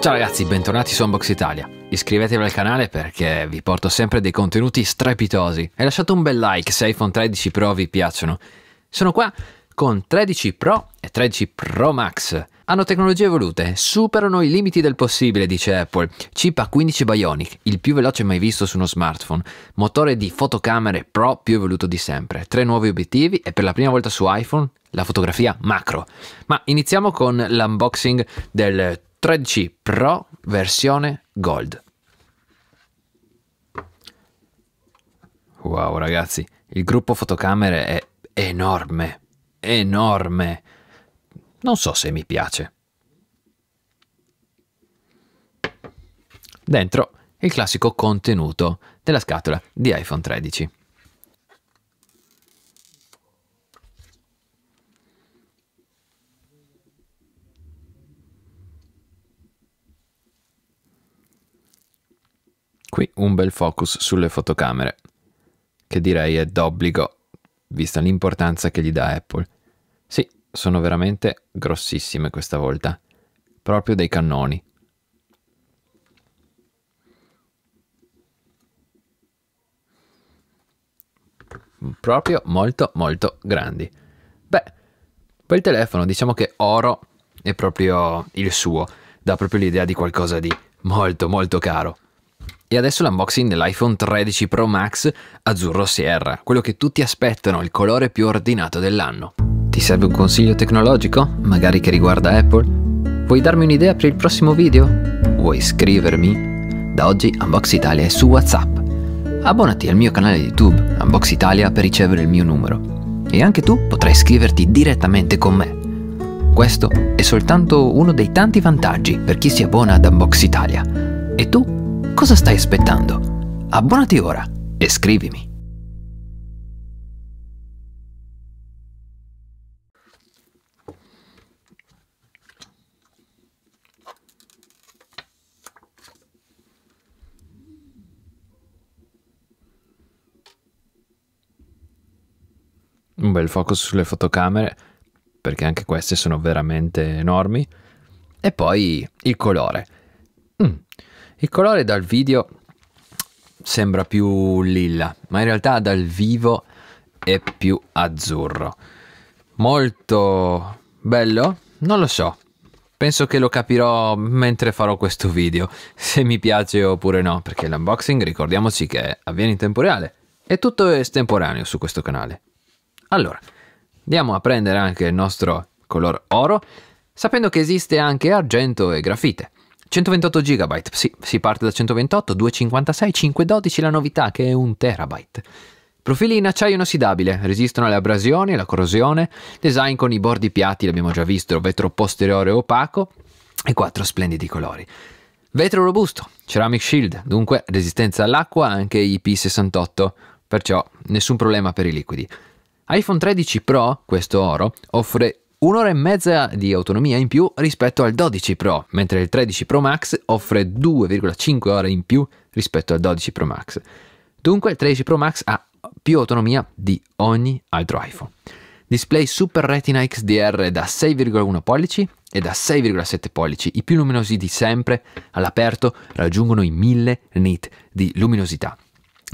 Ciao ragazzi, bentornati su Unbox Italia. Iscrivetevi al canale perché vi porto sempre dei contenuti strepitosi e lasciate un bel like se iPhone 13 Pro vi piacciono. Sono qua con 13 Pro e 13 Pro Max hanno tecnologie evolute, superano i limiti del possibile, dice Apple. Chip A15 Bionic, il più veloce mai visto su uno smartphone. Motore di fotocamere Pro più evoluto di sempre. Tre nuovi obiettivi e per la prima volta su iPhone la fotografia macro. Ma iniziamo con l'unboxing del 13 Pro versione Gold. Wow ragazzi, il gruppo fotocamere è enorme, enorme. Non so se mi piace. Dentro il classico contenuto della scatola di iPhone 13. Qui un bel focus sulle fotocamere, che direi è d'obbligo, vista l'importanza che gli dà Apple. Sì, sono veramente grossissime questa volta, proprio dei cannoni. Proprio molto molto grandi. Beh, quel telefono diciamo che oro è proprio il suo, dà proprio l'idea di qualcosa di molto molto caro. E adesso l'unboxing dell'iPhone 13 Pro Max azzurro Sierra, quello che tutti aspettano, il colore più ordinato dell'anno. Ti serve un consiglio tecnologico? Magari che riguarda Apple? Vuoi darmi un'idea per il prossimo video? Vuoi iscrivermi? Da oggi Unbox Italia è su WhatsApp. Abbonati al mio canale YouTube Unbox Italia per ricevere il mio numero. E anche tu potrai iscriverti direttamente con me. Questo è soltanto uno dei tanti vantaggi per chi si abbona ad Unbox Italia. E tu cosa stai aspettando? Abbonati ora e scrivimi. un bel focus sulle fotocamere, perché anche queste sono veramente enormi. E poi il colore. Mm. Il colore dal video sembra più lilla, ma in realtà dal vivo è più azzurro. Molto bello? Non lo so. Penso che lo capirò mentre farò questo video, se mi piace oppure no, perché l'unboxing ricordiamoci che avviene in tempo reale. È tutto estemporaneo su questo canale. Allora, andiamo a prendere anche il nostro color oro, sapendo che esiste anche argento e grafite. 128 GB, sì, si parte da 128, 256, 512 la novità che è un terabyte. Profili in acciaio inossidabile, resistono alle abrasioni, alla corrosione, design con i bordi piatti, l'abbiamo già visto, vetro posteriore opaco e quattro splendidi colori. Vetro robusto, ceramic shield, dunque resistenza all'acqua anche IP68, perciò nessun problema per i liquidi iPhone 13 Pro, questo oro, offre un'ora e mezza di autonomia in più rispetto al 12 Pro, mentre il 13 Pro Max offre 2,5 ore in più rispetto al 12 Pro Max. Dunque il 13 Pro Max ha più autonomia di ogni altro iPhone. Display Super Retina XDR da 6,1 pollici e da 6,7 pollici, i più luminosi di sempre, all'aperto raggiungono i 1000 nit di luminosità.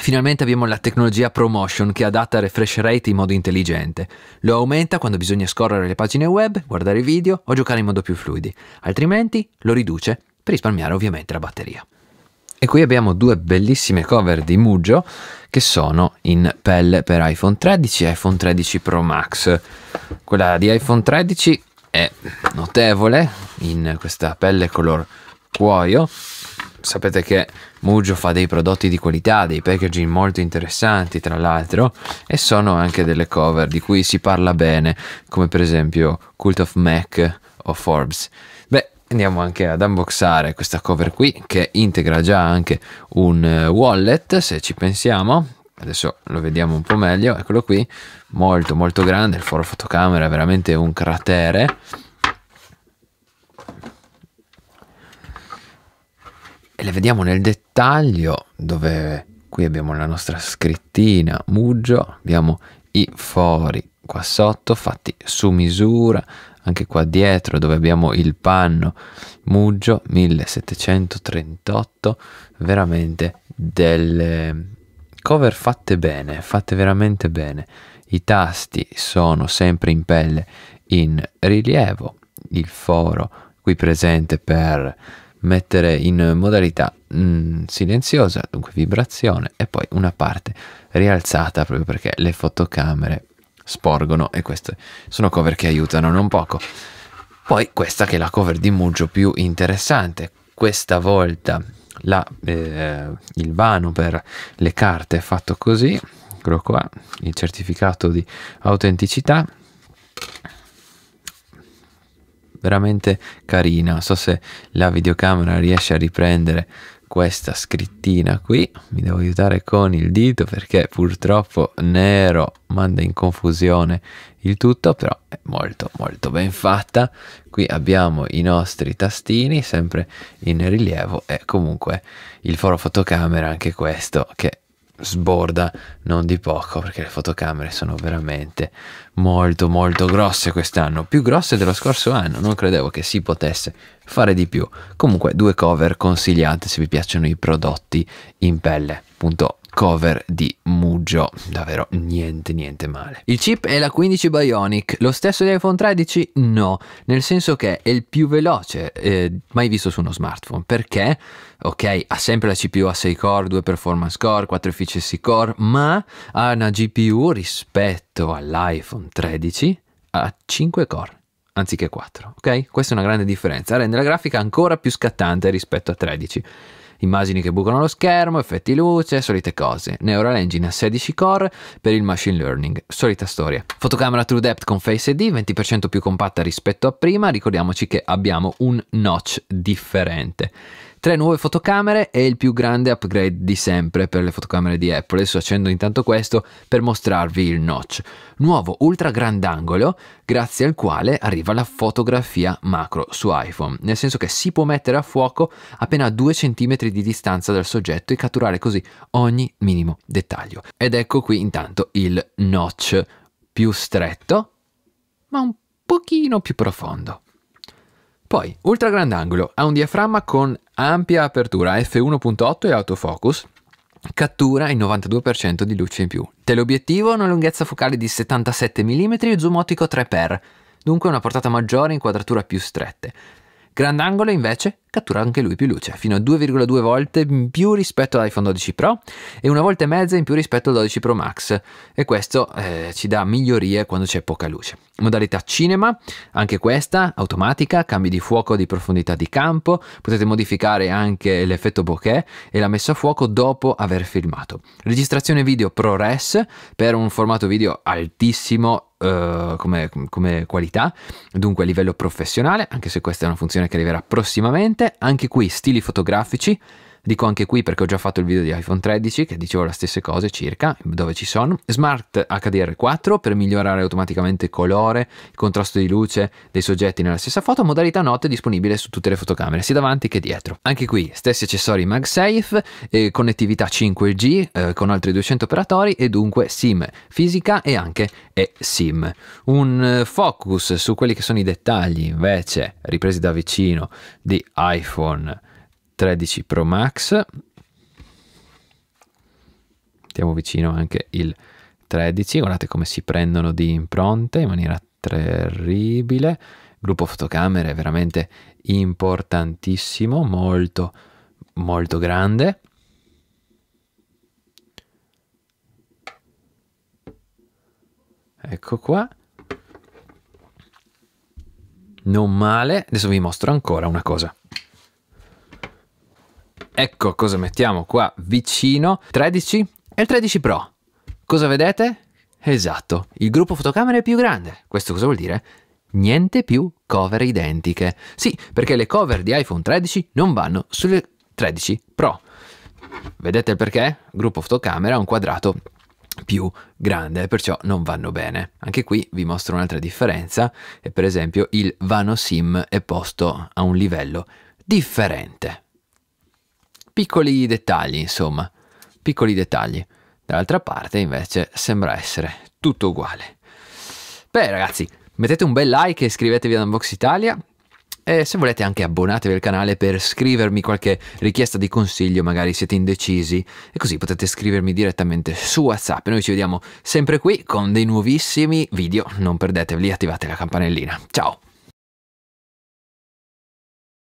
Finalmente abbiamo la tecnologia promotion che adatta il refresh rate in modo intelligente. Lo aumenta quando bisogna scorrere le pagine web, guardare video o giocare in modo più fluidi, altrimenti lo riduce per risparmiare ovviamente la batteria. E qui abbiamo due bellissime cover di Mugio che sono in pelle per iPhone 13 e iPhone 13 Pro Max. Quella di iPhone 13 è notevole in questa pelle color cuoio. Sapete che Mugio fa dei prodotti di qualità, dei packaging molto interessanti tra l'altro e sono anche delle cover di cui si parla bene, come per esempio Cult of Mac o Forbes. Beh, andiamo anche ad unboxare questa cover qui che integra già anche un eh, wallet se ci pensiamo. Adesso lo vediamo un po' meglio, eccolo qui, molto molto grande, il foro fotocamera è veramente un cratere e le vediamo nel dettaglio dove qui abbiamo la nostra scrittina Muggio, abbiamo i fori qua sotto fatti su misura, anche qua dietro dove abbiamo il panno Muggio 1738, veramente delle cover fatte bene, fatte veramente bene. I tasti sono sempre in pelle in rilievo, il foro qui presente per mettere in modalità mh, mm, silenziosa, dunque vibrazione, e poi una parte rialzata proprio perché le fotocamere sporgono e queste sono cover che aiutano non poco. Poi questa che è la cover di Muggio più interessante, questa volta la, eh, il vano per le carte è fatto così, eccolo qua, il certificato di autenticità veramente carina. Non so se la videocamera riesce a riprendere questa scrittina qui. Mi devo aiutare con il dito perché purtroppo nero manda in confusione il tutto, però è molto molto ben fatta. Qui abbiamo i nostri tastini sempre in rilievo e comunque il foro fotocamera anche questo che sborda non di poco perché le fotocamere sono veramente molto molto grosse quest'anno più grosse dello scorso anno non credevo che si potesse fare di più. Comunque due cover consigliate se vi piacciono i prodotti in pelle. Punto cover di Muggio, davvero niente niente male. Il chip è la 15 Bionic, lo stesso di iPhone 13? No, nel senso che è il più veloce eh, mai visto su uno smartphone, perché ok, ha sempre la CPU a 6 core, 2 performance core, 4 efficiency core, ma ha una GPU rispetto all'iPhone 13 a 5 core anziché 4, ok? Questa è una grande differenza, rende la grafica ancora più scattante rispetto a 13. Immagini che bucano lo schermo, effetti luce, solite cose. Neural Engine a 16 core per il machine learning, solita storia. Fotocamera True Depth con Face ID, 20% più compatta rispetto a prima, ricordiamoci che abbiamo un notch differente. Tre nuove fotocamere e il più grande upgrade di sempre per le fotocamere di Apple. Adesso accendo intanto questo per mostrarvi il notch. Nuovo ultra grandangolo grazie al quale arriva la fotografia macro su iPhone, nel senso che si può mettere a fuoco appena a 2 cm di distanza dal soggetto e catturare così ogni minimo dettaglio. Ed ecco qui intanto il notch più stretto ma un pochino più profondo. Poi, ultra grandangolo, ha un diaframma con ampia apertura f1.8 e autofocus, cattura il 92% di luce in più. Teleobiettivo, ha una lunghezza focale di 77 mm e zoom ottico 3x, dunque una portata maggiore e inquadratura più strette. Grandangolo invece cattura anche lui più luce, fino a 2,2 volte in più rispetto all'iPhone 12 Pro e una volta e mezza in più rispetto al 12 Pro Max e questo eh, ci dà migliorie quando c'è poca luce. Modalità cinema, anche questa automatica, cambi di fuoco di profondità di campo, potete modificare anche l'effetto bokeh e la messa a fuoco dopo aver filmato. Registrazione video ProRes per un formato video altissimo Uh, come, come, qualità, dunque a livello professionale, anche se questa è una funzione che arriverà prossimamente anche qui stili fotografici Dico anche qui perché ho già fatto il video di iPhone 13 che dicevo le stesse cose circa, dove ci sono. Smart HDR4 per migliorare automaticamente il colore, il contrasto di luce dei soggetti nella stessa foto, modalità notte disponibile su tutte le fotocamere, sia davanti che dietro. Anche qui stessi accessori MagSafe, eh, connettività 5G eh, con altri 200 operatori e dunque SIM fisica e anche eSIM. Un eh, focus su quelli che sono i dettagli invece ripresi da vicino di iPhone 13 Pro Max, mettiamo vicino anche il 13, guardate come si prendono di impronte in maniera terribile, Il gruppo fotocamere veramente importantissimo, molto molto grande. Ecco qua. Non male, adesso vi mostro ancora una cosa. Ecco cosa mettiamo qua vicino. 13 e il 13 Pro. Cosa vedete? Esatto, il gruppo fotocamere è più grande. Questo cosa vuol dire? Niente più cover identiche. Sì, perché le cover di iPhone 13 non vanno sulle 13 Pro. Vedete il perché? Gruppo fotocamera, un quadrato più grande, perciò non vanno bene. Anche qui vi mostro un'altra differenza, e per esempio il Vano Sim è posto a un livello differente. Piccoli dettagli, insomma, piccoli dettagli. Dall'altra parte invece sembra essere tutto uguale. Beh ragazzi, mettete un bel like e iscrivetevi ad Unbox Italia, e se volete anche abbonatevi al canale per scrivermi qualche richiesta di consiglio, magari siete indecisi, e così potete scrivermi direttamente su WhatsApp. Noi ci vediamo sempre qui con dei nuovissimi video, non perdeteveli, attivate la campanellina. Ciao!